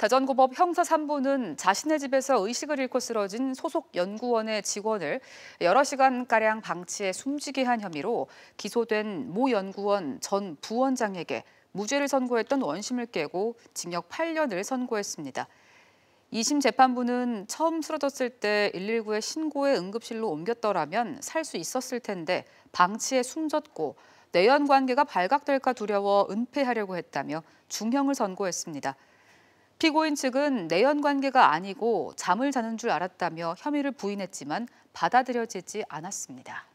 대전고법 형사 3부는 자신의 집에서 의식을 잃고 쓰러진 소속 연구원의 직원을 여러 시간가량 방치해 숨지게 한 혐의로 기소된 모 연구원 전 부원장에게 무죄를 선고했던 원심을 깨고 징역 8년을 선고했습니다. 2심 재판부는 처음 쓰러졌을 때 119에 신고해 응급실로 옮겼더라면 살 수 있었을 텐데 방치에 숨졌고 내연 관계가 발각될까 두려워 은폐하려고 했다며 중형을 선고했습니다. 피고인 측은 내연 관계가 아니고 잠을 자는 줄 알았다며 혐의를 부인했지만 받아들여지지 않았습니다.